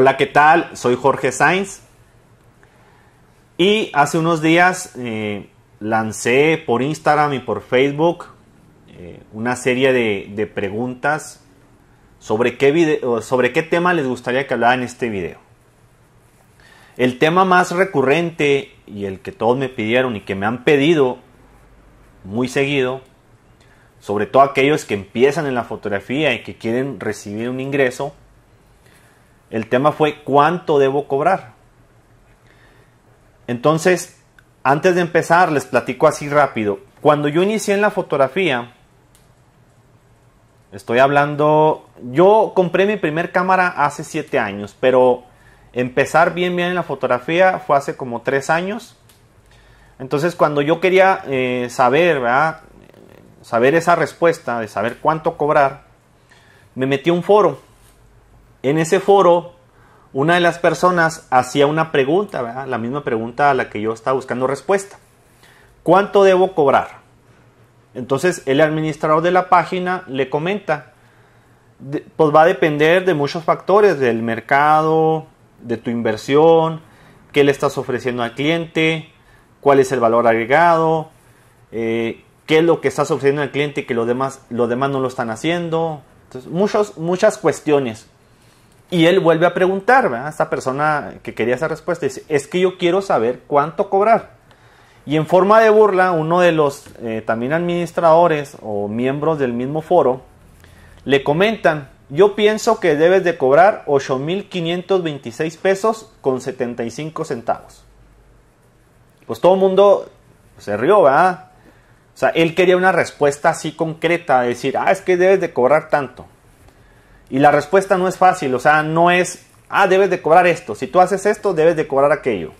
Hola, ¿qué tal? Soy Jorge Sainz. Y hace unos días eh, lancé por Instagram y por Facebook eh, una serie de, preguntas sobre qué, sobre qué tema les gustaría que hablara en este video. El tema más recurrente y el que todos me pidieron y que me han pedido muy seguido, sobre todo aquellos que empiezan en la fotografía y que quieren recibir un ingreso, el tema fue cuánto debo cobrar. Entonces, antes de empezar, les platico así rápido. Cuando yo inicié en la fotografía, estoy hablando, yo compré mi primer cámara hace 7 años, pero empezar bien bien en la fotografía fue hace como 3 años. Entonces, cuando yo quería eh, saber, saber esa respuesta de saber cuánto cobrar, me metí a un foro en ese foro, una de las personas hacía una pregunta, la misma pregunta a la que yo estaba buscando respuesta. ¿Cuánto debo cobrar? Entonces el administrador de la página le comenta, pues va a depender de muchos factores, del mercado, de tu inversión, qué le estás ofreciendo al cliente, cuál es el valor agregado, eh, qué es lo que estás ofreciendo al cliente y que los demás, demás no lo están haciendo. Entonces, muchas cuestiones. Y él vuelve a preguntar, a esta persona que quería esa respuesta dice, es que yo quiero saber cuánto cobrar. Y en forma de burla, uno de los eh, también administradores o miembros del mismo foro le comentan, yo pienso que debes de cobrar 8.526 pesos con 75 centavos. Pues todo el mundo se rió, ¿verdad? O sea, él quería una respuesta así concreta, decir, ah, es que debes de cobrar tanto. Y la respuesta no es fácil, o sea, no es, ah, debes de cobrar esto, si tú haces esto, debes de cobrar aquello.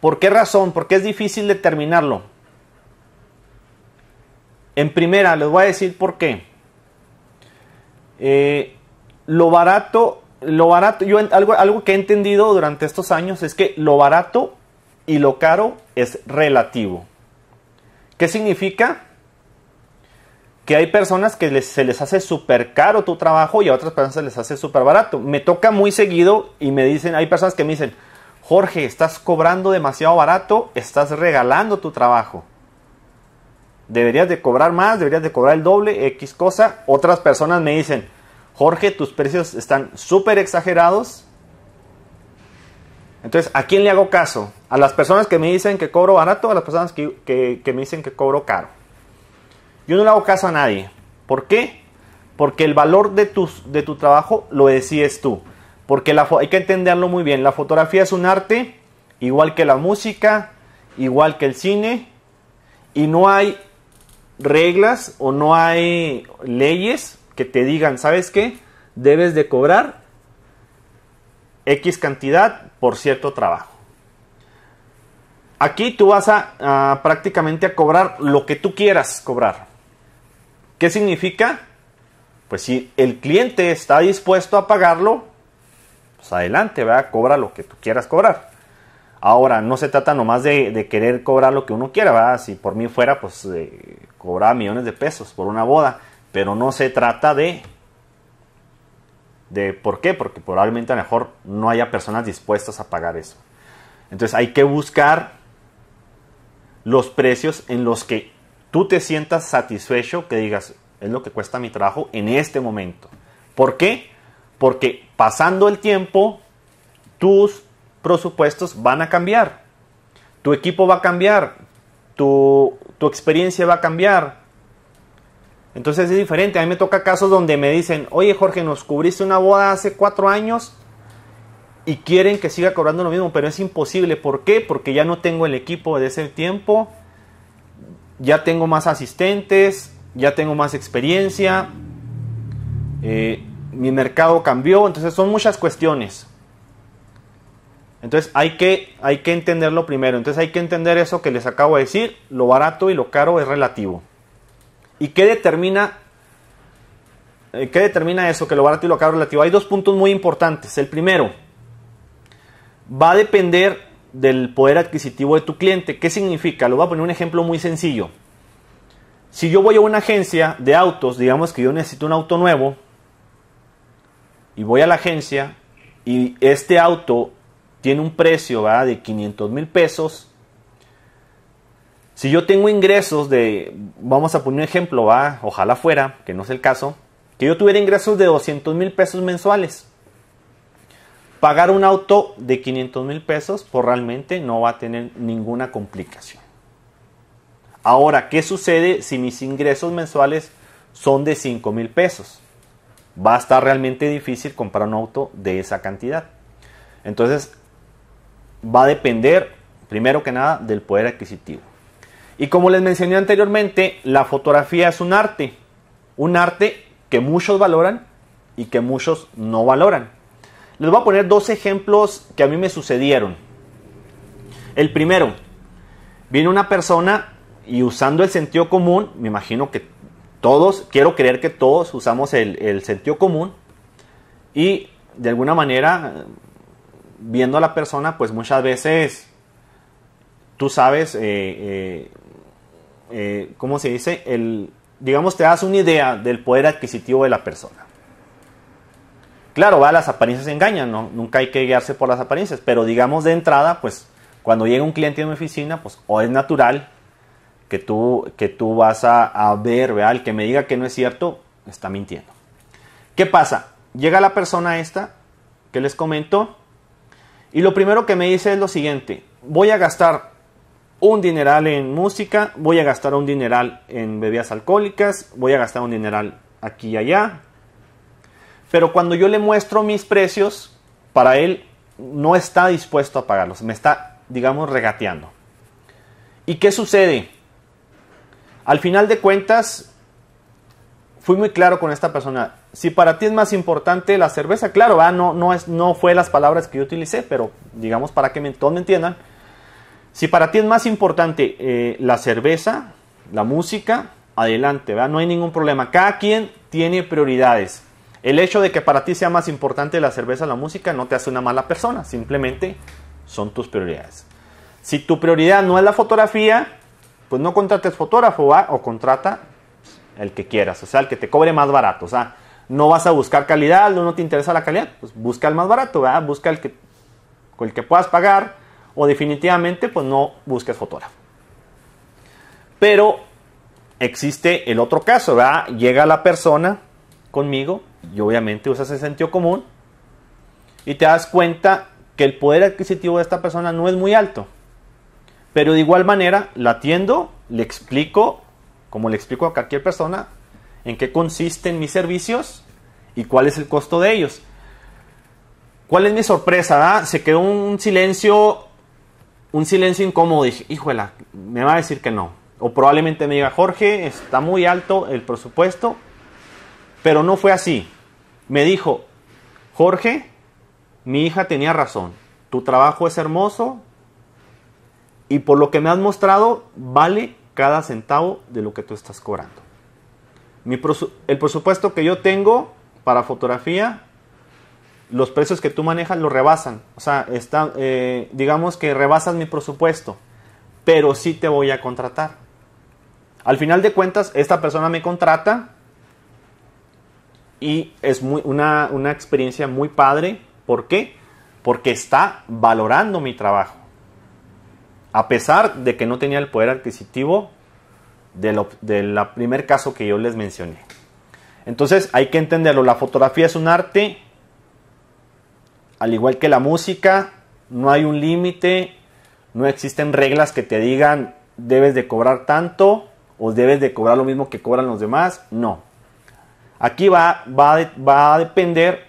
¿Por qué razón? Porque es difícil determinarlo. En primera, les voy a decir por qué. Eh, lo barato, lo barato, yo algo, algo que he entendido durante estos años es que lo barato y lo caro es relativo. ¿Qué significa? que hay personas que se les hace súper caro tu trabajo y a otras personas se les hace súper barato. Me toca muy seguido y me dicen, hay personas que me dicen, Jorge, estás cobrando demasiado barato, estás regalando tu trabajo. Deberías de cobrar más, deberías de cobrar el doble, X cosa. Otras personas me dicen, Jorge, tus precios están súper exagerados. Entonces, ¿a quién le hago caso? ¿A las personas que me dicen que cobro barato o a las personas que me dicen que cobro caro? Yo no le hago caso a nadie. ¿Por qué? Porque el valor de, tus, de tu trabajo lo decides tú. Porque hay que entenderlo muy bien. La fotografía es un arte, igual que la música, igual que el cine. Y no hay reglas o no hay leyes que te digan, ¿sabes qué? Debes de cobrar X cantidad por cierto trabajo. Aquí tú vas a prácticamente a cobrar lo que tú quieras cobrar. ¿Qué significa? Pues si el cliente está dispuesto a pagarlo, pues adelante, ¿verdad? cobra lo que tú quieras cobrar. Ahora, no se trata nomás de, querer cobrar lo que uno quiera, ¿verdad? Si por mí fuera, pues cobrar eh, cobraba millones de pesos por una boda, pero no se trata de... ¿De por qué? Porque probablemente a lo mejor no haya personas dispuestas a pagar eso. Entonces hay que buscar los precios en los que tú te sientas satisfecho, que digas, es lo que cuesta mi trabajo en este momento. ¿Por qué? Porque pasando el tiempo, tus presupuestos van a cambiar, tu equipo va a cambiar, tu, tu experiencia va a cambiar. Entonces es diferente. A mí me toca casos donde me dicen, oye Jorge, nos cubriste una boda hace cuatro años y quieren que siga cobrando lo mismo, pero es imposible. ¿Por qué? Porque ya no tengo el equipo de ese tiempo, ya tengo más asistentes, ya tengo más experiencia, eh, mi mercado cambió, entonces son muchas cuestiones. Entonces hay que, hay que entenderlo primero, entonces hay que entender eso que les acabo de decir, lo barato y lo caro es relativo. ¿Y qué determina, eh, qué determina eso, que lo barato y lo caro es relativo? Hay dos puntos muy importantes. El primero, va a depender del poder adquisitivo de tu cliente. ¿Qué significa? Lo voy a poner un ejemplo muy sencillo. Si yo voy a una agencia de autos, digamos que yo necesito un auto nuevo, y voy a la agencia y este auto tiene un precio de 500 mil pesos, si yo tengo ingresos de, vamos a poner un ejemplo, va ojalá fuera, que no es el caso, que yo tuviera ingresos de 200 mil pesos mensuales. Pagar un auto de 500 mil pesos, pues realmente no va a tener ninguna complicación. Ahora, ¿qué sucede si mis ingresos mensuales son de 5 mil pesos? Va a estar realmente difícil comprar un auto de esa cantidad. Entonces, va a depender, primero que nada, del poder adquisitivo. Y como les mencioné anteriormente, la fotografía es un arte. Un arte que muchos valoran y que muchos no valoran. Les voy a poner dos ejemplos que a mí me sucedieron. El primero, viene una persona y usando el sentido común, me imagino que todos, quiero creer que todos usamos el, sentido común y de alguna manera, viendo a la persona, pues muchas veces tú sabes, eh, eh, eh, ¿cómo se dice? El, digamos, te das una idea del poder adquisitivo de la persona. Claro, va, las apariencias engañan, nunca hay que guiarse por las apariencias, pero digamos de entrada, pues cuando llega un cliente a mi oficina, pues o es natural que tú, que tú vas a, ver, El que me diga que no es cierto, está mintiendo. ¿Qué pasa? Llega la persona esta que les comento y lo primero que me dice es lo siguiente, voy a gastar un dineral en música, voy a gastar un dineral en bebidas alcohólicas, voy a gastar un dineral aquí y allá, pero cuando yo le muestro mis precios, para él no está dispuesto a pagarlos, me está, digamos, regateando. ¿Y qué sucede? Al final de cuentas, fui muy claro con esta persona. Si para ti es más importante la cerveza, claro, ah, no, no, es, no fue las palabras que yo utilicé, pero digamos para que me, todos me entiendan. Si para ti es más importante eh, la cerveza, la música, adelante, no hay ningún problema. Cada quien tiene prioridades. El hecho de que para ti sea más importante la cerveza o la música no te hace una mala persona, simplemente son tus prioridades. Si tu prioridad no es la fotografía, pues no contrates fotógrafo ¿va? o contrata el que quieras, o sea, el que te cobre más barato. O sea, no vas a buscar calidad, no te interesa la calidad, pues busca el más barato, busca el que, el que puedas pagar o definitivamente pues no busques fotógrafo. Pero existe el otro caso, ¿verdad? Llega la persona conmigo y obviamente usas el sentido común y te das cuenta que el poder adquisitivo de esta persona no es muy alto. Pero de igual manera, la atiendo, le explico, como le explico a cualquier persona, en qué consisten mis servicios y cuál es el costo de ellos. ¿Cuál es mi sorpresa? Ah? Se quedó un silencio, un silencio incómodo. Dije, híjola, me va a decir que no. O probablemente me diga, Jorge, está muy alto el presupuesto, pero no fue así me dijo, Jorge, mi hija tenía razón, tu trabajo es hermoso y por lo que me has mostrado vale cada centavo de lo que tú estás cobrando. el presupuesto que yo tengo para fotografía, los precios que tú manejas lo rebasan. O sea, eh, digamos que rebasas mi presupuesto, pero sí te voy a contratar. Al final de cuentas, esta persona me contrata y es muy, una, experiencia muy padre. ¿Por qué? Porque está valorando mi trabajo. A pesar de que no tenía el poder adquisitivo del primer caso que yo les mencioné. Entonces hay que entenderlo, la fotografía es un arte, al igual que la música, no hay un límite, no existen reglas que te digan debes de cobrar tanto o debes de cobrar lo mismo que cobran los demás, no, Aquí va, va, a depender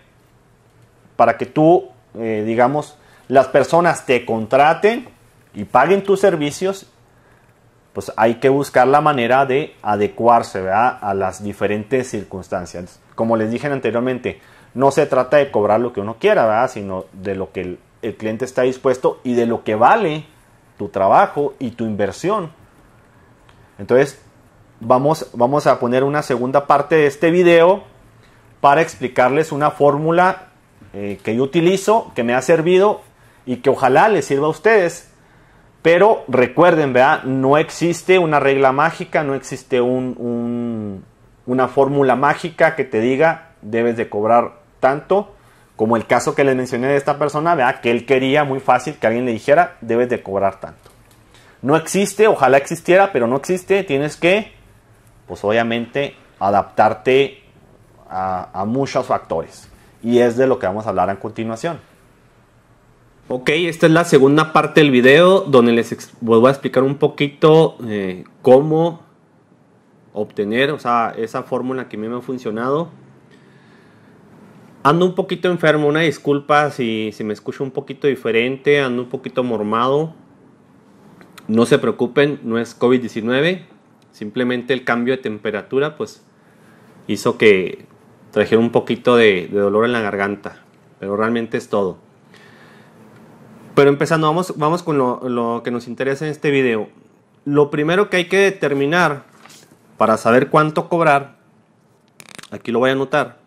para que tú, eh, digamos, las personas te contraten y paguen tus servicios, pues hay que buscar la manera de adecuarse a las diferentes circunstancias. Como les dije anteriormente, no se trata de cobrar lo que uno quiera, sino de lo que el cliente está dispuesto y de lo que vale tu trabajo y tu inversión. Entonces, vamos, a poner una segunda parte de este video para explicarles una fórmula eh, que yo utilizo, que me ha servido y que ojalá les sirva a ustedes. Pero recuerden, ¿verdad? No existe una regla mágica, no existe una fórmula mágica que te diga debes de cobrar tanto, como el caso que les mencioné de esta persona, ¿verdad? Que él quería muy fácil que alguien le dijera debes de cobrar tanto. No existe, ojalá existiera, pero no existe, tienes que pues obviamente adaptarte a, muchos factores. Y es de lo que vamos a hablar en continuación. Ok, esta es la segunda parte del video donde les pues, voy a explicar un poquito eh, cómo obtener, o sea, esa fórmula que a mí me ha funcionado. Ando un poquito enfermo, una disculpa si, si me escucho un poquito diferente, ando un poquito mormado. No se preocupen, no es COVID-19. Simplemente el cambio de temperatura pues hizo que trajera un poquito de, dolor en la garganta, pero realmente es todo. Pero empezando, vamos, con lo, que nos interesa en este video. Lo primero que hay que determinar para saber cuánto cobrar, aquí lo voy a anotar,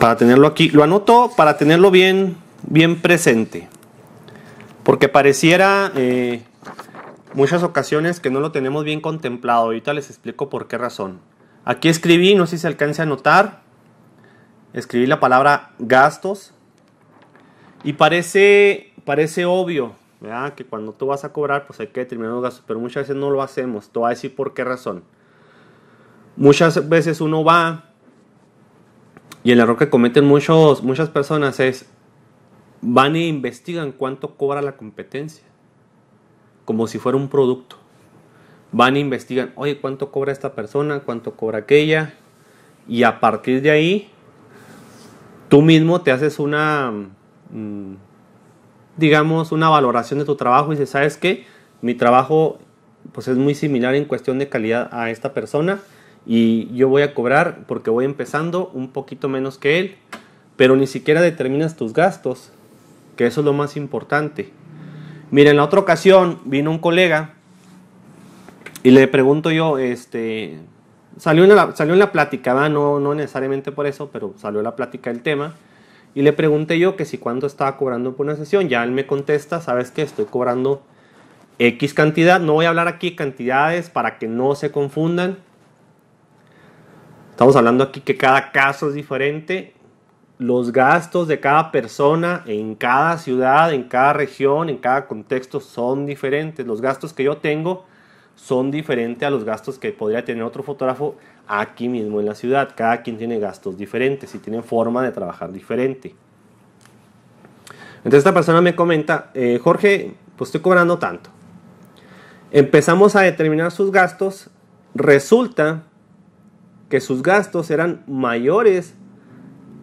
para tenerlo aquí. Lo anoto para tenerlo bien, bien presente. Porque pareciera eh, muchas ocasiones que no lo tenemos bien contemplado. Ahorita les explico por qué razón. Aquí escribí, no sé si se alcance a notar, escribí la palabra gastos. Y parece, parece obvio, Que cuando tú vas a cobrar, pues hay que determinar los gastos, pero muchas veces no lo hacemos. Te voy a decir por qué razón. Muchas veces uno va y el error que cometen muchos, muchas personas es van e investigan cuánto cobra la competencia, como si fuera un producto. Van e investigan, oye, cuánto cobra esta persona, cuánto cobra aquella, y a partir de ahí, tú mismo te haces una, mm, digamos, una valoración de tu trabajo y dices, ¿sabes qué? Mi trabajo pues es muy similar en cuestión de calidad a esta persona y yo voy a cobrar porque voy empezando un poquito menos que él, pero ni siquiera determinas tus gastos, que eso es lo más importante. Miren, la otra ocasión vino un colega y le pregunto yo, este, salió en la, salió plática, No, no necesariamente por eso, pero salió la plática el tema. Y le pregunté yo que si cuánto estaba cobrando por una sesión. Ya él me contesta, ¿sabes que Estoy cobrando X cantidad. No voy a hablar aquí cantidades para que no se confundan. Estamos hablando aquí que cada caso es diferente los gastos de cada persona en cada ciudad, en cada región, en cada contexto son diferentes. Los gastos que yo tengo son diferentes a los gastos que podría tener otro fotógrafo aquí mismo en la ciudad. Cada quien tiene gastos diferentes y tiene forma de trabajar diferente. Entonces esta persona me comenta, eh, Jorge, pues estoy cobrando tanto. Empezamos a determinar sus gastos. Resulta que sus gastos eran mayores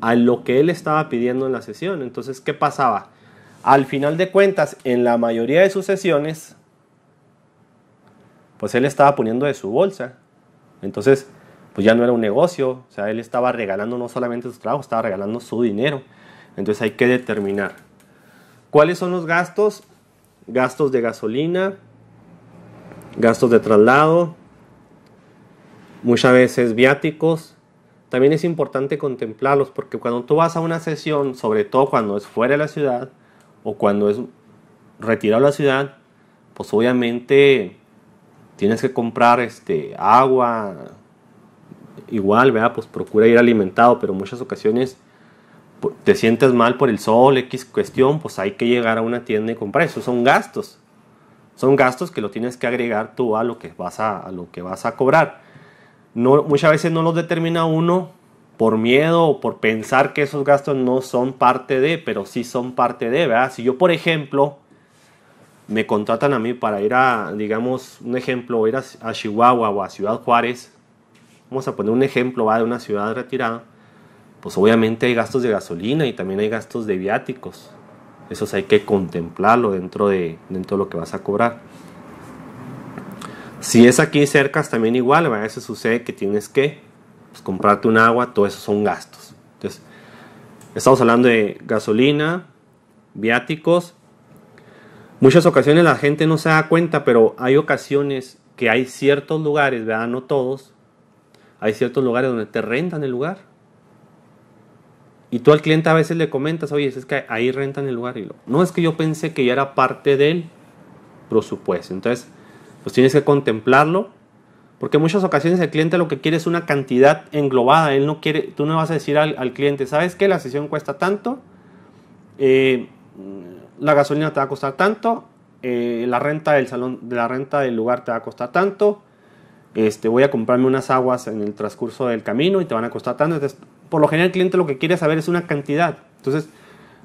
a lo que él estaba pidiendo en la sesión. Entonces, ¿qué pasaba? Al final de cuentas, en la mayoría de sus sesiones, pues él estaba poniendo de su bolsa. Entonces, pues ya no era un negocio, o sea, él estaba regalando no solamente su trabajo, estaba regalando su dinero. Entonces hay que determinar cuáles son los gastos, gastos de gasolina, gastos de traslado, muchas veces viáticos, también es importante contemplarlos porque cuando tú vas a una sesión, sobre todo cuando es fuera de la ciudad o cuando es retirado de la ciudad, pues obviamente tienes que comprar este agua igual, ¿verdad? Pues procura ir alimentado, pero muchas ocasiones pues, te sientes mal por el sol, X cuestión, pues hay que llegar a una tienda y comprar. Esos son gastos. Son gastos que lo tienes que agregar tú a lo que vas a, a lo que vas a cobrar muchas veces no los determina uno por miedo o por pensar que esos gastos no son parte de, pero sí son parte de, ¿verdad? Si yo, por ejemplo, me contratan a mí para ir a, digamos, un ejemplo, ir a, Chihuahua o a Ciudad Juárez, vamos a poner un ejemplo, va de una ciudad retirada, pues obviamente hay gastos de gasolina y también hay gastos de viáticos. Esos hay que contemplarlo dentro de, dentro de lo que vas a cobrar. Si es aquí cerca, también igual, a veces sucede que tienes que pues, comprarte un agua, todo eso son gastos. Entonces, estamos hablando de gasolina, viáticos. Muchas ocasiones la gente no se da cuenta, pero hay ocasiones que hay ciertos lugares, ¿verdad? No todos. Hay ciertos lugares donde te rentan el lugar. Y tú al cliente a veces le comentas, oye, es que ahí rentan el lugar. Y no es que yo pensé que ya era parte del presupuesto. Entonces, pues tienes que contemplarlo, porque en muchas ocasiones el cliente lo que quiere es una cantidad englobada, él no quiere, tú no vas a decir al, cliente, ¿sabes qué? La sesión cuesta tanto, eh, la gasolina te va a costar tanto, eh, la renta del salón, la renta del lugar te va a costar tanto, este, voy a comprarme unas aguas en el transcurso del camino y te van a costar tanto. por lo general el cliente lo que quiere saber es una cantidad. Entonces,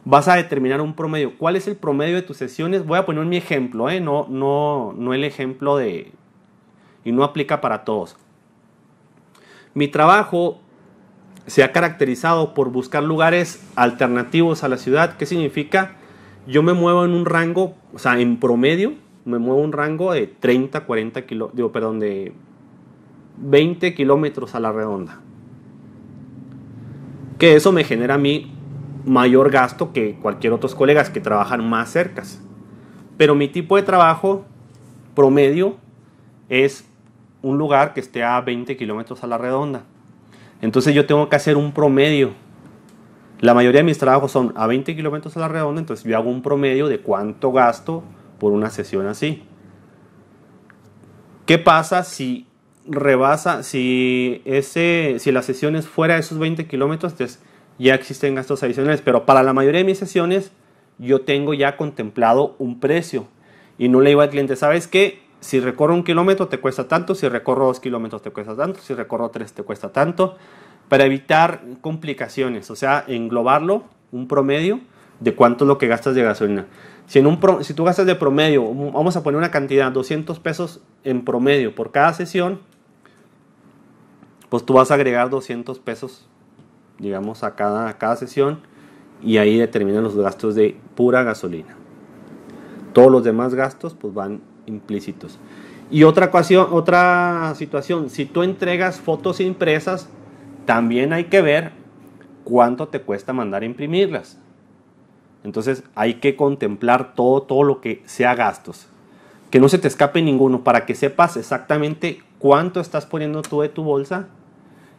vas a determinar un promedio. ¿Cuál es el promedio de tus sesiones? Voy a poner mi ejemplo, ¿eh? no, no, no el ejemplo de... y no aplica para todos. Mi trabajo se ha caracterizado por buscar lugares alternativos a la ciudad. ¿Qué significa? Yo me muevo en un rango, o sea, en promedio, me muevo un rango de 30, 40 kilómetros, digo, perdón, de 20 kilómetros a la redonda. Que eso me genera a mí mayor gasto que cualquier otros colegas que trabajan más cercas. Pero mi tipo de trabajo promedio es un lugar que esté a 20 kilómetros a la redonda. Entonces yo tengo que hacer un promedio. La mayoría de mis trabajos son a 20 kilómetros a la redonda, entonces yo hago un promedio de cuánto gasto por una sesión así. ¿Qué pasa si rebasa, si, ese, si la sesión es fuera de esos 20 kilómetros? Entonces ya existen gastos adicionales, pero para la mayoría de mis sesiones yo tengo ya contemplado un precio y no le digo al cliente, ¿sabes qué? Si recorro un kilómetro te cuesta tanto, si recorro dos kilómetros te cuesta tanto, si recorro tres te cuesta tanto, para evitar complicaciones, o sea, englobarlo, un promedio de cuánto es lo que gastas de gasolina. Si, en un si tú gastas de promedio, um, vamos a poner una cantidad, 200 pesos en promedio por cada sesión, pues tú vas a agregar 200 pesos digamos, a cada, cada sesión y ahí determinan los gastos de pura gasolina. Todos los demás gastos pues van implícitos. Y otra, otra situación, si tú entregas fotos impresas, también hay que ver cuánto te cuesta mandar a imprimirlas. Entonces hay que contemplar todo, todo lo que sea gastos. Que no se te escape ninguno para que sepas exactamente cuánto estás poniendo tú de tu bolsa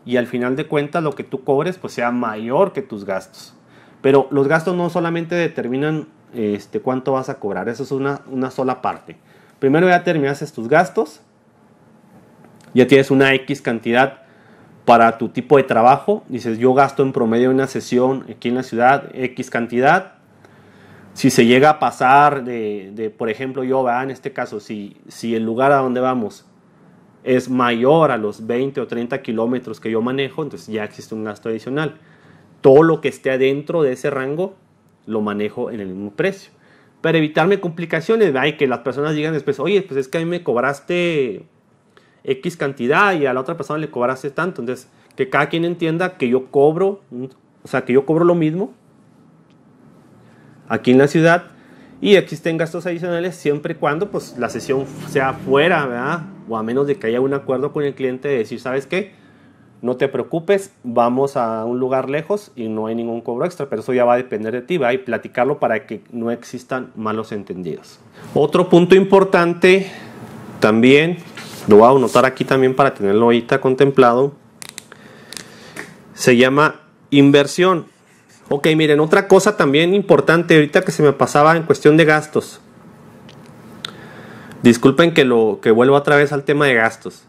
y al final de cuentas lo que tú cobres pues sea mayor que tus gastos. Pero los gastos no solamente determinan este, cuánto vas a cobrar, eso es una, sola parte. Primero ya terminaste tus gastos, ya tienes una X cantidad para tu tipo de trabajo, dices yo gasto en promedio una sesión aquí en la ciudad X cantidad, si se llega a pasar de, por ejemplo, yo, va en este caso, si, si el lugar a donde vamos es mayor a los 20 o 30 kilómetros que yo manejo, entonces ya existe un gasto adicional. Todo lo que esté adentro de ese rango lo manejo en el mismo precio. Para evitarme complicaciones, hay que las personas digan después, oye, pues es que a mí me cobraste X cantidad y a la otra persona le cobraste tanto. Entonces, que cada quien entienda que yo cobro, o sea, que yo cobro lo mismo aquí en la ciudad y existen gastos adicionales siempre y cuando pues, la sesión sea fuera, ¿verdad? O a menos de que haya un acuerdo con el cliente de decir, ¿sabes qué? No te preocupes, vamos a un lugar lejos y no hay ningún cobro extra, pero eso ya va a depender de ti, ¿verdad? Y platicarlo para que no existan malos entendidos. Otro punto importante también, lo voy a anotar aquí también para tenerlo ahorita contemplado, se llama inversión. Ok, miren, otra cosa también importante ahorita que se me pasaba en cuestión de gastos. Disculpen que lo que vuelvo otra vez al tema de gastos.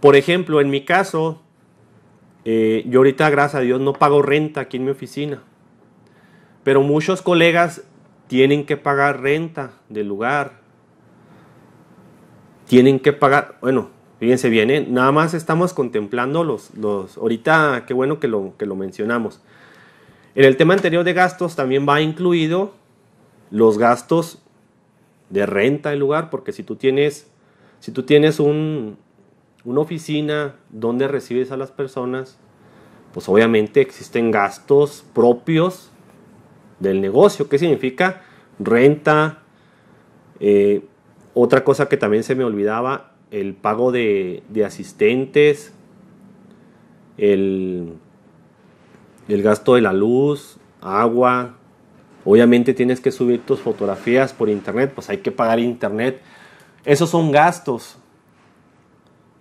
Por ejemplo, en mi caso, eh, yo ahorita, gracias a Dios, no pago renta aquí en mi oficina. Pero muchos colegas tienen que pagar renta del lugar. Tienen que pagar, bueno, fíjense bien, ¿eh? nada más estamos contemplando los, los ahorita, qué bueno que lo, que lo mencionamos. En el tema anterior de gastos también va incluido los gastos de renta del lugar, porque si tú tienes, si tú tienes una oficina donde recibes a las personas, pues obviamente existen gastos propios del negocio, ¿Qué significa renta. Eh, otra cosa que también se me olvidaba, el pago de, de asistentes, el el gasto de la luz, agua. Obviamente tienes que subir tus fotografías por internet, pues hay que pagar internet. Esos son gastos.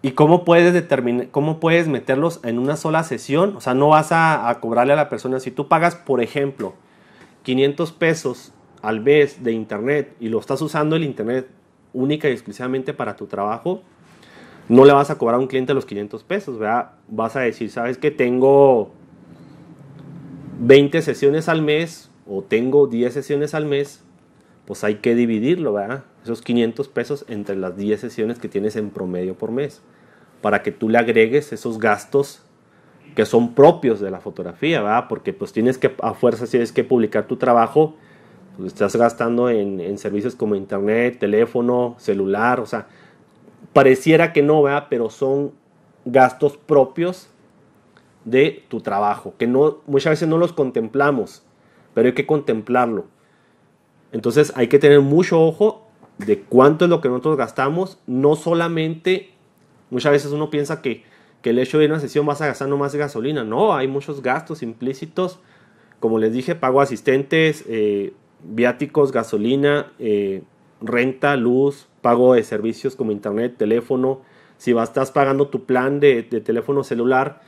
¿Y cómo puedes, determinar, cómo puedes meterlos en una sola sesión? O sea, no vas a, cobrarle a la persona. Si tú pagas, por ejemplo, 500 pesos al mes de internet y lo estás usando el internet única y exclusivamente para tu trabajo, no le vas a cobrar a un cliente los 500 pesos, Vas a decir, ¿sabes que Tengo 20 sesiones al mes o tengo 10 sesiones al mes, pues hay que dividirlo, ¿verdad? Esos 500 pesos entre las 10 sesiones que tienes en promedio por mes, para que tú le agregues esos gastos que son propios de la fotografía, ¿verdad? Porque pues tienes que, a fuerza, si tienes que publicar tu trabajo, pues estás gastando en, en servicios como internet, teléfono, celular, o sea, pareciera que no, ¿verdad? Pero son gastos propios de tu trabajo, que no, muchas veces no los contemplamos, pero hay que contemplarlo. Entonces hay que tener mucho ojo de cuánto es lo que nosotros gastamos, no solamente, muchas veces uno piensa que, el hecho de ir a una sesión vas a gastar no más gasolina, no, hay muchos gastos implícitos, como les dije, pago asistentes, eh, viáticos, gasolina, eh, renta, luz, pago de servicios como internet, teléfono, si vas, estás pagando tu plan de, de teléfono celular,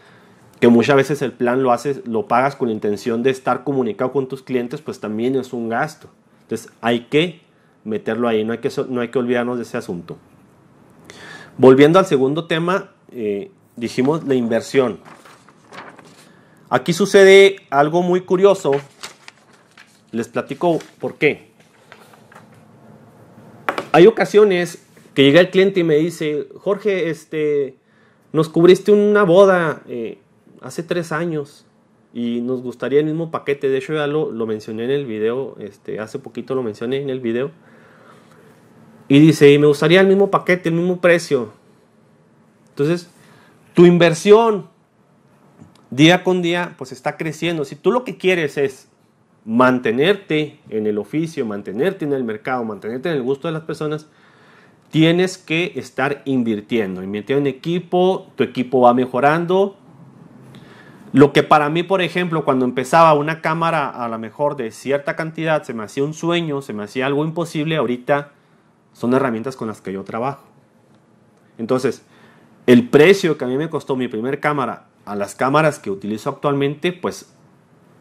que muchas veces el plan lo haces, lo pagas con la intención de estar comunicado con tus clientes, pues también es un gasto. Entonces hay que meterlo ahí, no hay que, no hay que olvidarnos de ese asunto. Volviendo al segundo tema, eh, dijimos la inversión. Aquí sucede algo muy curioso. Les platico por qué. Hay ocasiones que llega el cliente y me dice, Jorge, este, nos cubriste una boda. Eh, hace tres años y nos gustaría el mismo paquete. De hecho, ya lo, lo, mencioné en el video, este, hace poquito lo mencioné en el video. Y dice, y me gustaría el mismo paquete, el mismo precio. Entonces, tu inversión día con día, pues está creciendo. Si tú lo que quieres es mantenerte en el oficio, mantenerte en el mercado, mantenerte en el gusto de las personas, tienes que estar invirtiendo. Invirtiendo en equipo, tu equipo va mejorando, lo que para mí, por ejemplo, cuando empezaba una cámara a lo mejor de cierta cantidad, se me hacía un sueño, se me hacía algo imposible, ahorita son herramientas con las que yo trabajo. Entonces, el precio que a mí me costó mi primer cámara a las cámaras que utilizo actualmente, pues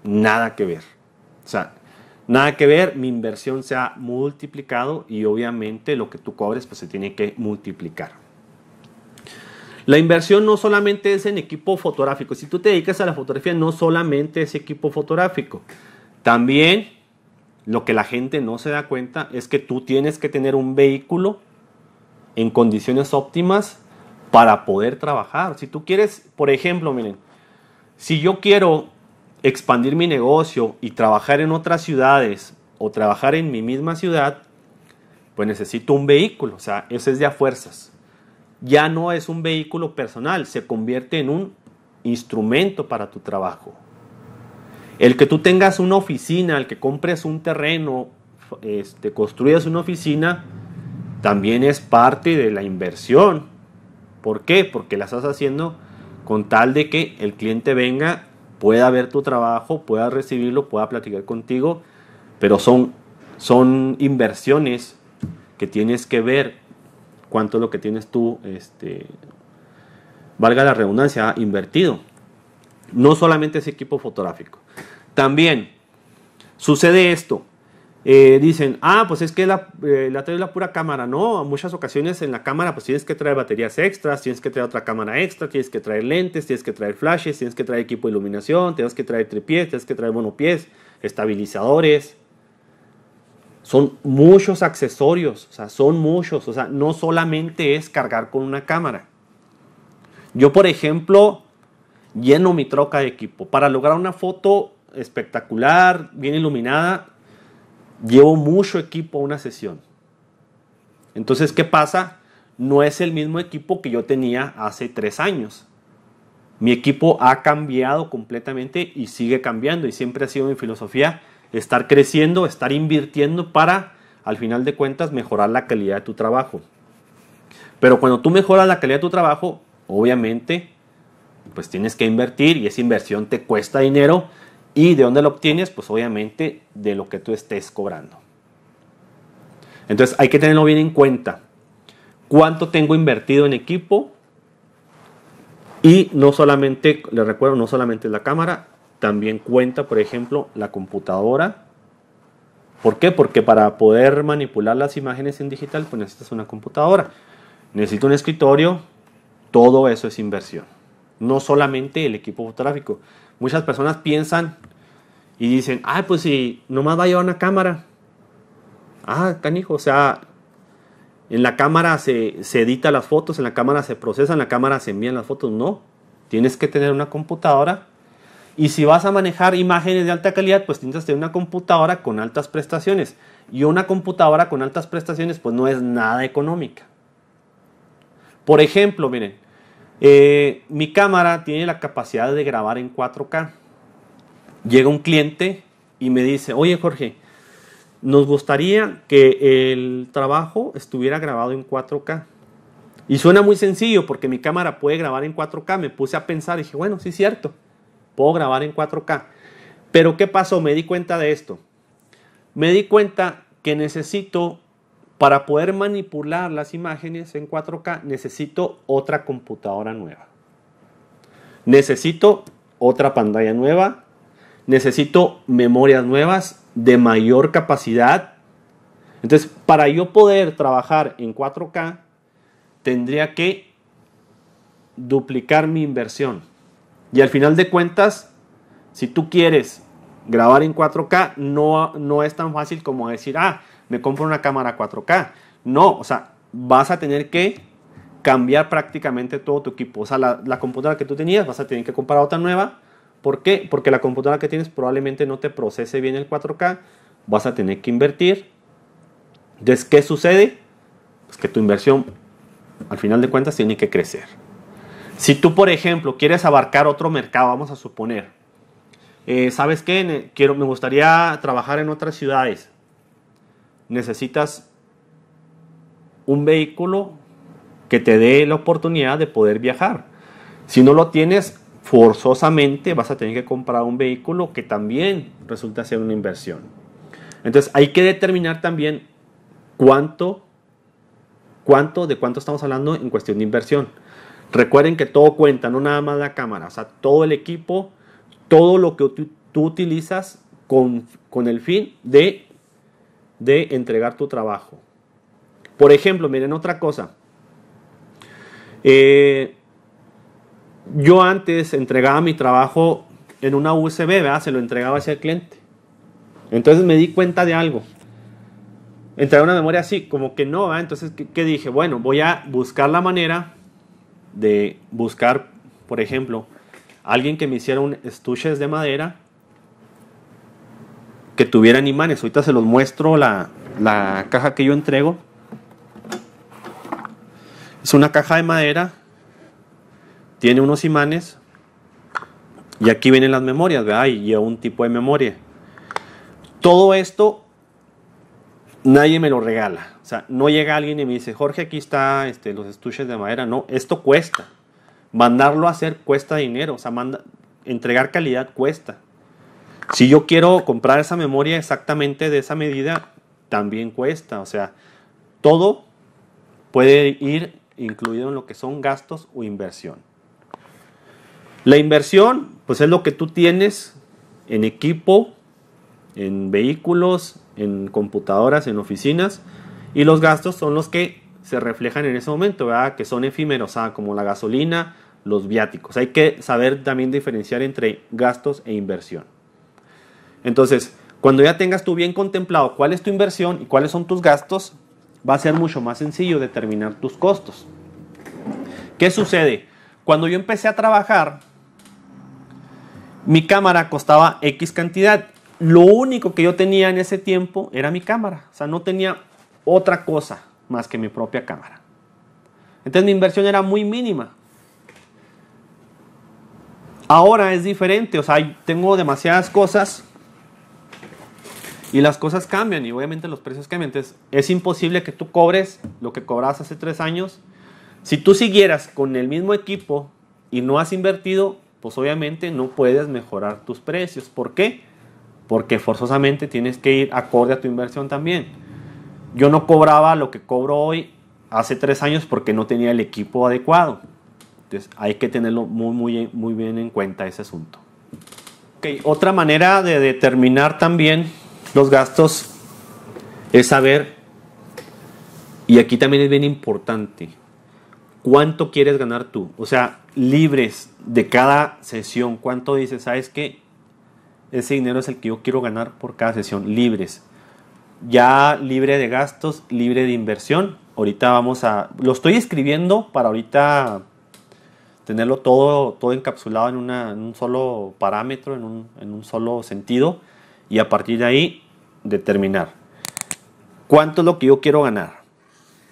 nada que ver. O sea, nada que ver, mi inversión se ha multiplicado y obviamente lo que tú cobres pues se tiene que multiplicar. La inversión no solamente es en equipo fotográfico. Si tú te dedicas a la fotografía, no solamente es equipo fotográfico. También lo que la gente no se da cuenta es que tú tienes que tener un vehículo en condiciones óptimas para poder trabajar. Si tú quieres, por ejemplo, miren, si yo quiero expandir mi negocio y trabajar en otras ciudades o trabajar en mi misma ciudad, pues necesito un vehículo, o sea, eso es de a fuerzas ya no es un vehículo personal, se convierte en un instrumento para tu trabajo. El que tú tengas una oficina, el que compres un terreno, este, construyas una oficina, también es parte de la inversión. ¿Por qué? Porque la estás haciendo con tal de que el cliente venga, pueda ver tu trabajo, pueda recibirlo, pueda platicar contigo, pero son, son inversiones que tienes que ver cuánto es lo que tienes tú, este, valga la redundancia, invertido. No solamente ese equipo fotográfico. También sucede esto. Eh, dicen, ah, pues es que la, eh, la trae la pura cámara. No, a muchas ocasiones en la cámara pues tienes que traer baterías extras, tienes que traer otra cámara extra, tienes que traer lentes, tienes que traer flashes, tienes que traer equipo de iluminación, tienes que traer tripies, tienes que traer monopies, estabilizadores, son muchos accesorios, o sea, son muchos, o sea, no solamente es cargar con una cámara. Yo, por ejemplo, lleno mi troca de equipo. Para lograr una foto espectacular, bien iluminada, llevo mucho equipo a una sesión. Entonces, ¿qué pasa? No es el mismo equipo que yo tenía hace tres años. Mi equipo ha cambiado completamente y sigue cambiando y siempre ha sido mi filosofía estar creciendo, estar invirtiendo para, al final de cuentas, mejorar la calidad de tu trabajo. Pero cuando tú mejoras la calidad de tu trabajo, obviamente, pues tienes que invertir y esa inversión te cuesta dinero. ¿Y de dónde lo obtienes? Pues obviamente de lo que tú estés cobrando. Entonces hay que tenerlo bien en cuenta. ¿Cuánto tengo invertido en equipo? Y no solamente, les recuerdo, no solamente la cámara, también cuenta, por ejemplo, la computadora. ¿Por qué? Porque para poder manipular las imágenes en digital, pues necesitas una computadora, necesito un escritorio, todo eso es inversión. No solamente el equipo fotográfico. Muchas personas piensan y dicen, ah, pues si nomás va a llevar una cámara. Ah, canijo, o sea, en la cámara se, se edita las fotos, en la cámara se procesan, en la cámara se envían las fotos. No, tienes que tener una computadora y si vas a manejar imágenes de alta calidad, pues tienes que tener una computadora con altas prestaciones. Y una computadora con altas prestaciones, pues no es nada económica. Por ejemplo, miren, eh, mi cámara tiene la capacidad de grabar en 4K. Llega un cliente y me dice, oye Jorge, nos gustaría que el trabajo estuviera grabado en 4K. Y suena muy sencillo porque mi cámara puede grabar en 4K. Me puse a pensar y dije, bueno, sí es cierto puedo grabar en 4K. Pero ¿qué pasó? Me di cuenta de esto. Me di cuenta que necesito, para poder manipular las imágenes en 4K, necesito otra computadora nueva. Necesito otra pantalla nueva. Necesito memorias nuevas de mayor capacidad. Entonces, para yo poder trabajar en 4K, tendría que duplicar mi inversión. Y al final de cuentas, si tú quieres grabar en 4K, no, no es tan fácil como decir, ah, me compro una cámara 4K. No, o sea, vas a tener que cambiar prácticamente todo tu equipo. O sea, la, computadora que tú tenías vas a tener que comprar otra nueva. ¿Por qué? Porque la computadora que tienes probablemente no te procese bien el 4K. Vas a tener que invertir. Entonces, ¿qué sucede? Es pues que tu inversión, al final de cuentas, tiene que crecer. Si tú, por ejemplo, quieres abarcar otro mercado, vamos a suponer, eh, ¿sabes qué? Quiero, me gustaría trabajar en otras ciudades. Necesitas un vehículo que te dé la oportunidad de poder viajar. Si no lo tienes, forzosamente vas a tener que comprar un vehículo que también resulta ser una inversión. Entonces hay que determinar también cuánto, cuánto, de cuánto estamos hablando en cuestión de inversión. Recuerden que todo cuenta, no nada más la cámara, o sea, todo el equipo, todo lo que tú, utilizas con, el fin de, de entregar tu trabajo. Por ejemplo, miren otra cosa. Eh, yo antes entregaba mi trabajo en una USB, ¿verdad? Se lo entregaba hacia el cliente. Entonces me di cuenta de algo. Entregar una memoria así, como que no, ¿verdad? Entonces, ¿qué, dije? Bueno, voy a buscar la manera de buscar, por ejemplo, alguien que me hiciera un estuches de madera que tuvieran imanes. Ahorita se los muestro la, caja que yo entrego. Es una caja de madera, tiene unos imanes y aquí vienen las memorias, ¿verdad? Y un tipo de memoria. Todo esto nadie me lo regala. O sea, no llega alguien y me dice, Jorge, aquí está este, los estuches de madera. No, esto cuesta. Mandarlo a hacer cuesta dinero. O sea, manda, entregar calidad cuesta. Si yo quiero comprar esa memoria exactamente de esa medida, también cuesta. O sea, todo puede ir incluido en lo que son gastos o inversión. La inversión, pues es lo que tú tienes en equipo, en vehículos, en computadoras, en oficinas, y los gastos son los que se reflejan en ese momento, que son efímeros, como la gasolina, los viáticos. Hay que saber también diferenciar entre gastos e inversión. Entonces, cuando ya tengas tú bien contemplado cuál es tu inversión y cuáles son tus gastos, va a ser mucho más sencillo determinar tus costos. ¿Qué sucede? Cuando yo empecé a trabajar, mi cámara costaba X cantidad lo único que yo tenía en ese tiempo era mi cámara. O sea, no tenía otra cosa más que mi propia cámara. Entonces mi inversión era muy mínima. Ahora es diferente, o sea, tengo demasiadas cosas y las cosas cambian y obviamente los precios cambian. Entonces es imposible que tú cobres lo que cobras hace tres años. Si tú siguieras con el mismo equipo y no has invertido, pues obviamente no puedes mejorar tus precios. ¿Por qué? porque forzosamente tienes que ir acorde a tu inversión también. Yo no cobraba lo que cobro hoy hace tres años porque no tenía el equipo adecuado. Entonces hay que tenerlo muy, muy, muy bien en cuenta ese asunto. Otra manera de determinar también los gastos es saber, y aquí también es bien importante, cuánto quieres ganar tú. O sea, libres de cada sesión, cuánto dices, ¿sabes qué? ese dinero es el que yo quiero ganar por cada sesión, libres. Ya libre de gastos, libre de inversión. Ahorita vamos a... Lo estoy escribiendo para ahorita tenerlo todo, todo encapsulado en, un solo parámetro, en un, en un solo sentido. Y a partir de ahí, determinar. ¿Cuánto es lo que yo quiero ganar?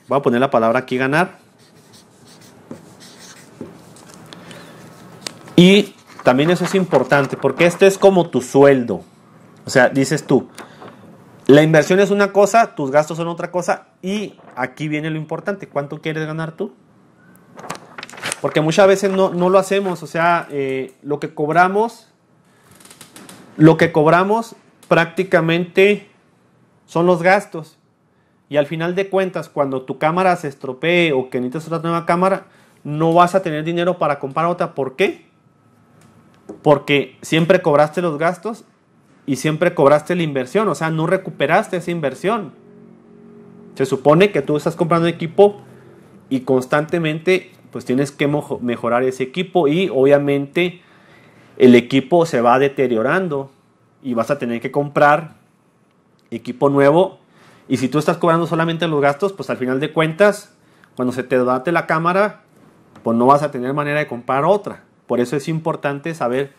Voy a poner la palabra aquí ganar. Y también eso es importante, porque esto es como tu sueldo. O sea, dices tú, la inversión es una cosa, tus gastos son otra cosa, y aquí viene lo importante, ¿cuánto quieres ganar tú? Porque muchas veces no, lo hacemos, o sea, eh, lo que cobramos, lo que cobramos prácticamente son los gastos. Y al final de cuentas, cuando tu cámara se estropee o que necesitas otra nueva cámara, no vas a tener dinero para comprar otra. ¿Por qué? porque siempre cobraste los gastos y siempre cobraste la inversión, o sea, no recuperaste esa inversión. Se supone que tú estás comprando equipo y constantemente pues tienes que mejorar ese equipo y obviamente el equipo se va deteriorando y vas a tener que comprar equipo nuevo y si tú estás cobrando solamente los gastos, pues al final de cuentas, cuando se te date la cámara, pues no vas a tener manera de comprar otra. Por eso es importante saber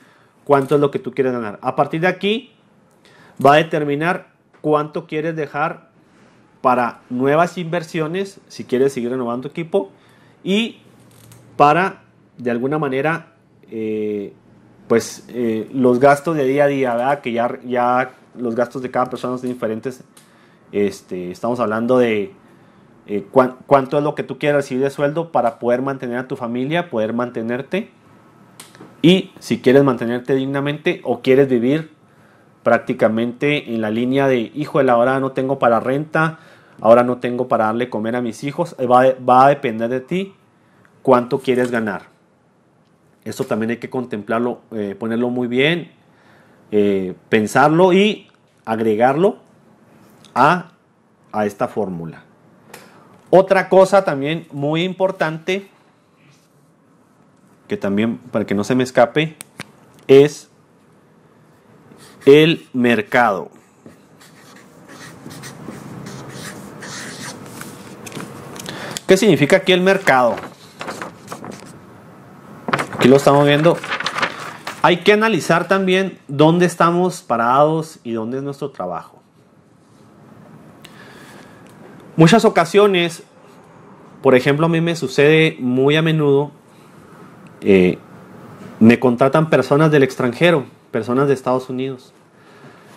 cuánto es lo que tú quieres ganar. A partir de aquí va a determinar cuánto quieres dejar para nuevas inversiones, si quieres seguir renovando equipo, y para, de alguna manera, eh, pues eh, los gastos de día a día, que ya, los gastos de cada persona son diferentes. Este, estamos hablando de eh, cuánto es lo que tú quieres recibir de sueldo para poder mantener a tu familia, poder mantenerte. Y si quieres mantenerte dignamente o quieres vivir prácticamente en la línea de, hijo, de la hora no tengo para renta, ahora no tengo para darle comer a mis hijos, eh, va, a depender de ti cuánto quieres ganar. Eso también hay que contemplarlo, eh, ponerlo muy bien, eh, pensarlo y agregarlo a, a esta fórmula. Otra cosa también muy importante que también para que no se me escape, es el mercado. ¿Qué significa aquí el mercado? Aquí lo estamos viendo. Hay que analizar también dónde estamos parados y dónde es nuestro trabajo. Muchas ocasiones, por ejemplo, a mí me sucede muy a menudo eh, me contratan personas del extranjero, personas de Estados Unidos.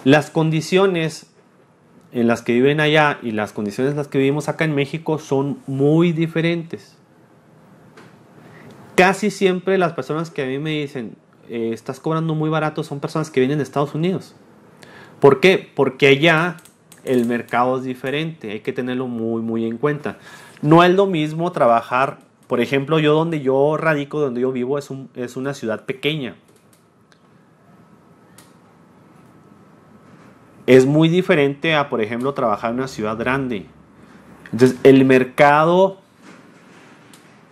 Las condiciones en las que viven allá y las condiciones en las que vivimos acá en México son muy diferentes. Casi siempre las personas que a mí me dicen, eh, estás cobrando muy barato, son personas que vienen de Estados Unidos. ¿Por qué? Porque allá el mercado es diferente, hay que tenerlo muy, muy en cuenta. No es lo mismo trabajar por ejemplo, yo donde yo radico, donde yo vivo, es, una ciudad pequeña. Es muy diferente a, por ejemplo, trabajar en una ciudad grande. Entonces, el mercado,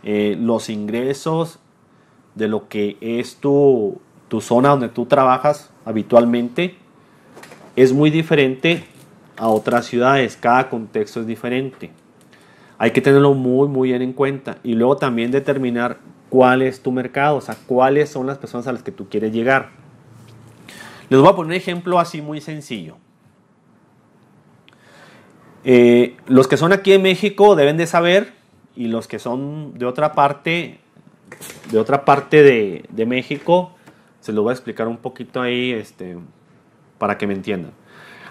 eh, los ingresos de lo que es tu, tu zona donde tú trabajas habitualmente, es muy diferente a otras ciudades. Cada contexto es diferente. Hay que tenerlo muy, muy bien en cuenta. Y luego también determinar cuál es tu mercado, o sea, cuáles son las personas a las que tú quieres llegar. Les voy a poner un ejemplo así muy sencillo. Eh, los que son aquí en México deben de saber, y los que son de otra parte, de otra parte de, México, se lo voy a explicar un poquito ahí este, para que me entiendan.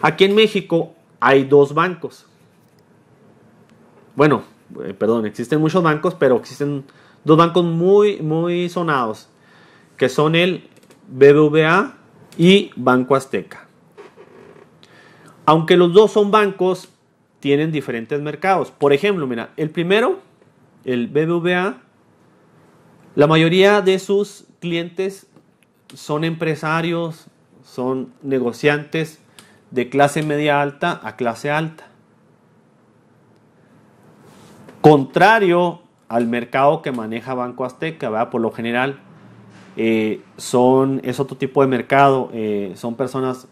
Aquí en México hay dos bancos bueno, eh, perdón, existen muchos bancos, pero existen dos bancos muy, muy sonados, que son el BBVA y Banco Azteca. Aunque los dos son bancos, tienen diferentes mercados. Por ejemplo, mira, el primero, el BBVA, la mayoría de sus clientes son empresarios, son negociantes de clase media alta a clase alta. Contrario al mercado que maneja Banco Azteca, por lo general eh, es otro tipo de mercado, eh, son personas,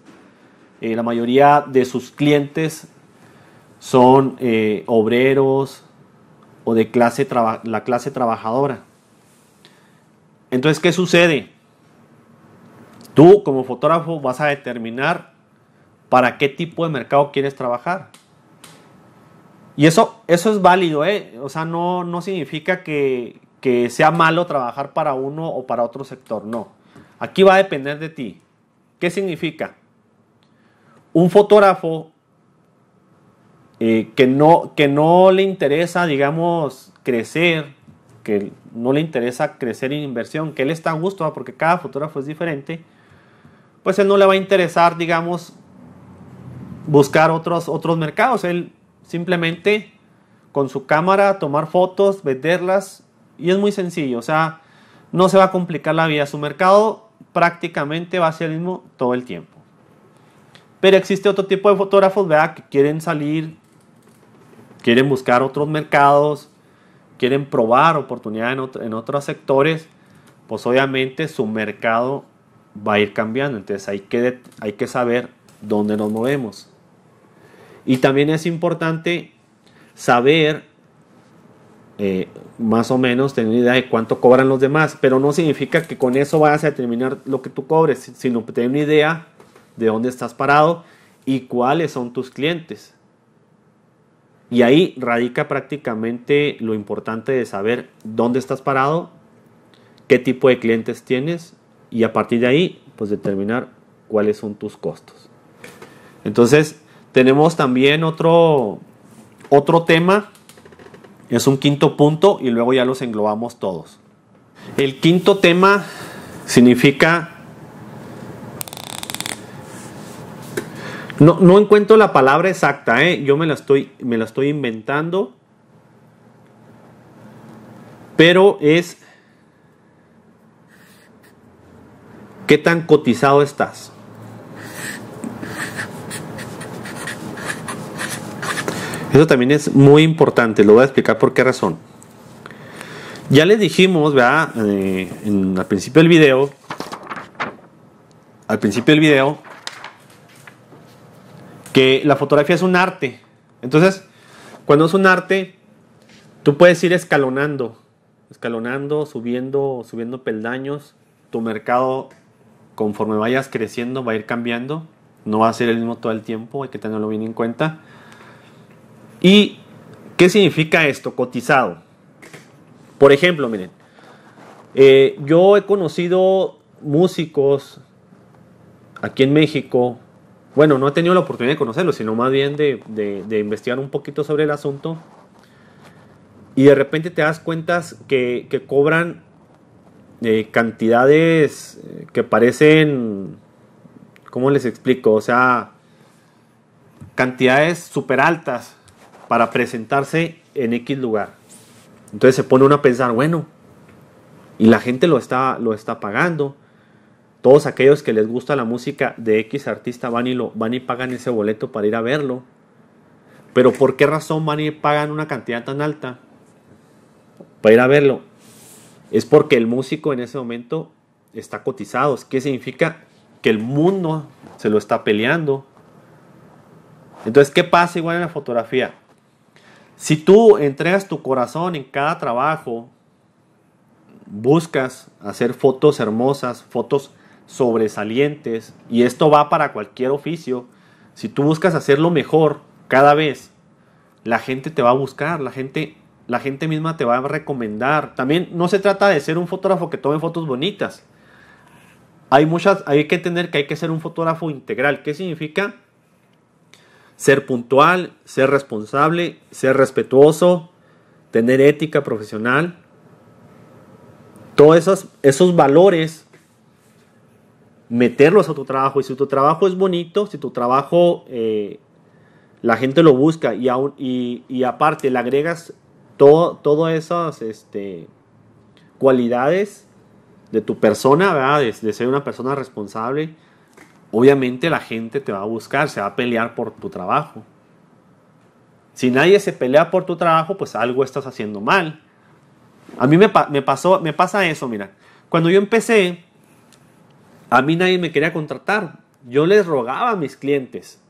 eh, la mayoría de sus clientes son obreros o de clase la clase trabajadora. Entonces, ¿qué sucede? Tú como fotógrafo vas a determinar para qué tipo de mercado quieres trabajar. Y eso, eso es válido, ¿eh? O sea, no, no significa que, sea malo trabajar para uno o para otro sector, no. Aquí va a depender de ti. ¿Qué significa? Un fotógrafo eh, que, no, que no le interesa, digamos, crecer, que no le interesa crecer en inversión, que él está a gusto, porque cada fotógrafo es diferente, pues él no le va a interesar, digamos, buscar otros, otros mercados. Él Simplemente con su cámara, tomar fotos, venderlas y es muy sencillo. O sea, no se va a complicar la vida. Su mercado prácticamente va a ser el mismo todo el tiempo. Pero existe otro tipo de fotógrafos, Que quieren salir, quieren buscar otros mercados, quieren probar oportunidades en, otros sectores. Pues obviamente su mercado va a ir cambiando. Entonces hay que, hay que saber dónde nos movemos. Y también es importante saber eh, más o menos tener idea de cuánto cobran los demás, pero no significa que con eso vayas a determinar lo que tú cobres, sino tener una idea de dónde estás parado y cuáles son tus clientes. Y ahí radica prácticamente lo importante de saber dónde estás parado, qué tipo de clientes tienes y a partir de ahí pues determinar cuáles son tus costos. Entonces, tenemos también otro, otro tema, es un quinto punto y luego ya los englobamos todos. El quinto tema significa... No, encuentro la palabra exacta, ¿eh? yo me la, estoy, me la estoy inventando, pero es qué tan cotizado estás. Eso también es muy importante, lo voy a explicar por qué razón. Ya les dijimos, ¿verdad? Eh, al principio del video, al principio del video, que la fotografía es un arte. Entonces, cuando es un arte, tú puedes ir escalonando, escalonando, subiendo, subiendo peldaños. Tu mercado, conforme vayas creciendo, va a ir cambiando. No va a ser el mismo todo el tiempo, hay que tenerlo bien en cuenta. ¿Y qué significa esto? Cotizado. Por ejemplo, miren, eh, yo he conocido músicos aquí en México, bueno, no he tenido la oportunidad de conocerlos, sino más bien de, investigar un poquito sobre el asunto, y de repente te das cuenta que, cobran eh, cantidades eh, que parecen, ¿cómo les explico? O sea, cantidades súper altas para presentarse en X lugar. Entonces se pone uno a pensar, bueno, y la gente lo está, lo está pagando. Todos aquellos que les gusta la música de X artista van y, lo, van y pagan ese boleto para ir a verlo. Pero ¿por qué razón van y pagan una cantidad tan alta para ir a verlo? Es porque el músico en ese momento está cotizado. ¿Qué significa? Que el mundo se lo está peleando. Entonces, ¿qué pasa igual en la fotografía? Si tú entregas tu corazón en cada trabajo, buscas hacer fotos hermosas, fotos sobresalientes, y esto va para cualquier oficio, si tú buscas hacerlo mejor cada vez, la gente te va a buscar, la gente, la gente misma te va a recomendar. También no se trata de ser un fotógrafo que tome fotos bonitas. Hay muchas, hay que entender que hay que ser un fotógrafo integral. ¿Qué significa? ser puntual, ser responsable, ser respetuoso, tener ética profesional. Todos esos, esos valores, meterlos a tu trabajo. Y si tu trabajo es bonito, si tu trabajo eh, la gente lo busca y, y, aparte le agregas todas esas este, cualidades de tu persona, de, ser una persona responsable, obviamente la gente te va a buscar, se va a pelear por tu trabajo. Si nadie se pelea por tu trabajo, pues algo estás haciendo mal. A mí me, pasó, me pasa eso, mira. Cuando yo empecé, a mí nadie me quería contratar. Yo les rogaba a mis clientes.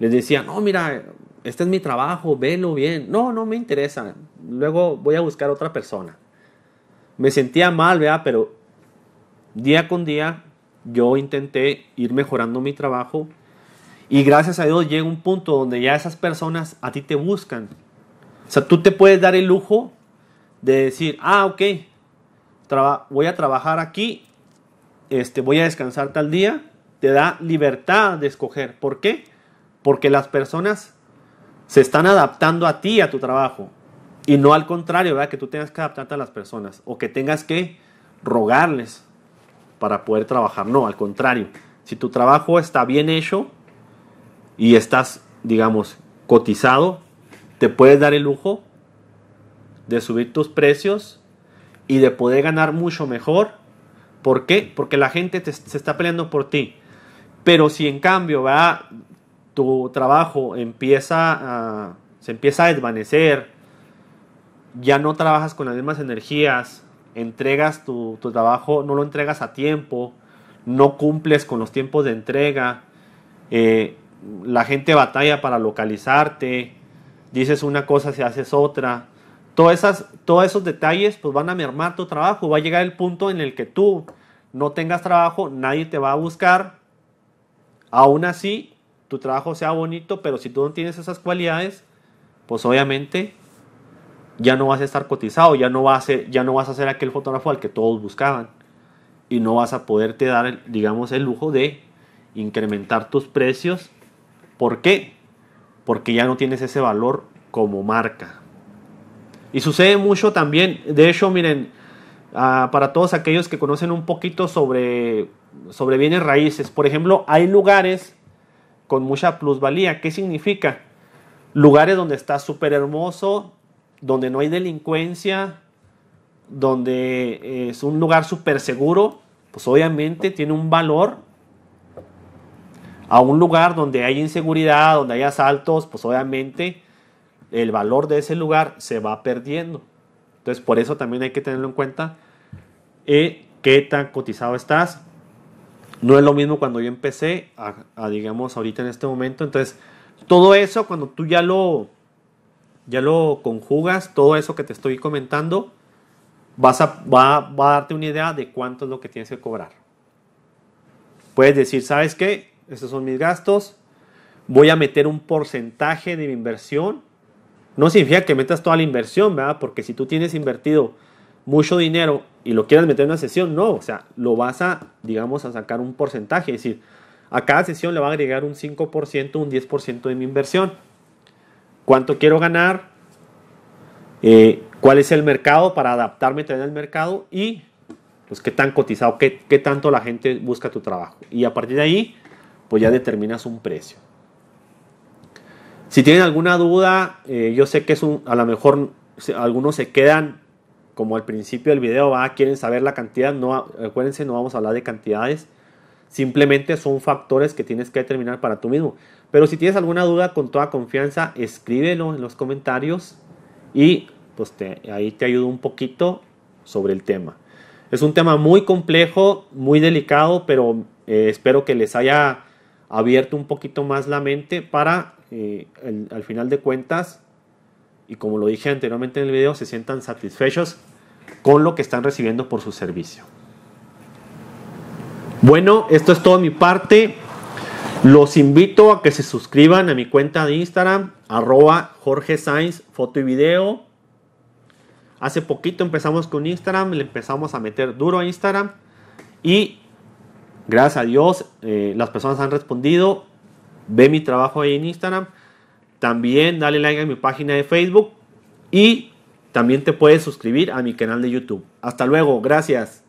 Les decía, no, mira, este es mi trabajo, velo bien. No, no me interesa. Luego voy a buscar otra persona. Me sentía mal, vea, pero día con día yo intenté ir mejorando mi trabajo y gracias a Dios llega un punto donde ya esas personas a ti te buscan. O sea, tú te puedes dar el lujo de decir, ah, ok, voy a trabajar aquí, este, voy a descansar tal día. Te da libertad de escoger. ¿Por qué? Porque las personas se están adaptando a ti, a tu trabajo. Y no al contrario, ¿verdad? Que tú tengas que adaptarte a las personas o que tengas que rogarles para poder trabajar. No, al contrario, si tu trabajo está bien hecho y estás, digamos, cotizado, te puedes dar el lujo de subir tus precios y de poder ganar mucho mejor. ¿Por qué? Porque la gente se está peleando por ti. Pero si en cambio ¿verdad? tu trabajo empieza a, se empieza a desvanecer, ya no trabajas con las mismas energías, entregas tu, trabajo, no lo entregas a tiempo, no cumples con los tiempos de entrega, eh, la gente batalla para localizarte, dices una cosa si haces otra. Todas esas, todos esos detalles pues van a mermar tu trabajo, va a llegar el punto en el que tú no tengas trabajo, nadie te va a buscar, aún así tu trabajo sea bonito, pero si tú no tienes esas cualidades, pues obviamente ya no vas a estar cotizado, ya no, vas a ser, ya no vas a ser aquel fotógrafo al que todos buscaban y no vas a poderte dar, digamos, el lujo de incrementar tus precios. ¿Por qué? Porque ya no tienes ese valor como marca. Y sucede mucho también, de hecho, miren, ah, para todos aquellos que conocen un poquito sobre, sobre bienes raíces, por ejemplo, hay lugares con mucha plusvalía. ¿Qué significa? Lugares donde está súper hermoso, donde no hay delincuencia, donde eh, es un lugar súper seguro, pues obviamente tiene un valor a un lugar donde hay inseguridad, donde hay asaltos, pues obviamente el valor de ese lugar se va perdiendo. Entonces por eso también hay que tenerlo en cuenta eh, qué tan cotizado estás. No es lo mismo cuando yo empecé a, a digamos ahorita en este momento. Entonces todo eso cuando tú ya lo ya lo conjugas, todo eso que te estoy comentando, vas a, va, va a darte una idea de cuánto es lo que tienes que cobrar. Puedes decir, ¿sabes qué? Estos son mis gastos, voy a meter un porcentaje de mi inversión. No significa que metas toda la inversión, ¿verdad? Porque si tú tienes invertido mucho dinero y lo quieres meter en una sesión, no, o sea, lo vas a, digamos, a sacar un porcentaje, es decir, a cada sesión le va a agregar un 5%, un 10% de mi inversión cuánto quiero ganar, eh, cuál es el mercado para adaptarme también al mercado y pues, qué tan cotizado, qué, tanto la gente busca tu trabajo. Y a partir de ahí, pues ya determinas un precio. Si tienen alguna duda, eh, yo sé que es un, a lo mejor algunos se quedan como al principio del video, ¿va? quieren saber la cantidad, no, acuérdense, no vamos a hablar de cantidades, Simplemente son factores que tienes que determinar para tú mismo. Pero si tienes alguna duda, con toda confianza, escríbelo en los comentarios y pues ahí te ayudo un poquito sobre el tema. Es un tema muy complejo, muy delicado, pero eh, espero que les haya abierto un poquito más la mente para, eh, al final de cuentas, y como lo dije anteriormente en el video, se sientan satisfechos con lo que están recibiendo por su servicio. Bueno, esto es todo mi parte. Los invito a que se suscriban a mi cuenta de Instagram, arroba Jorge Sainz, foto y video. Hace poquito empezamos con Instagram, le empezamos a meter duro a Instagram y gracias a Dios eh, las personas han respondido. Ve mi trabajo ahí en Instagram. También dale like a mi página de Facebook y también te puedes suscribir a mi canal de YouTube. Hasta luego, gracias.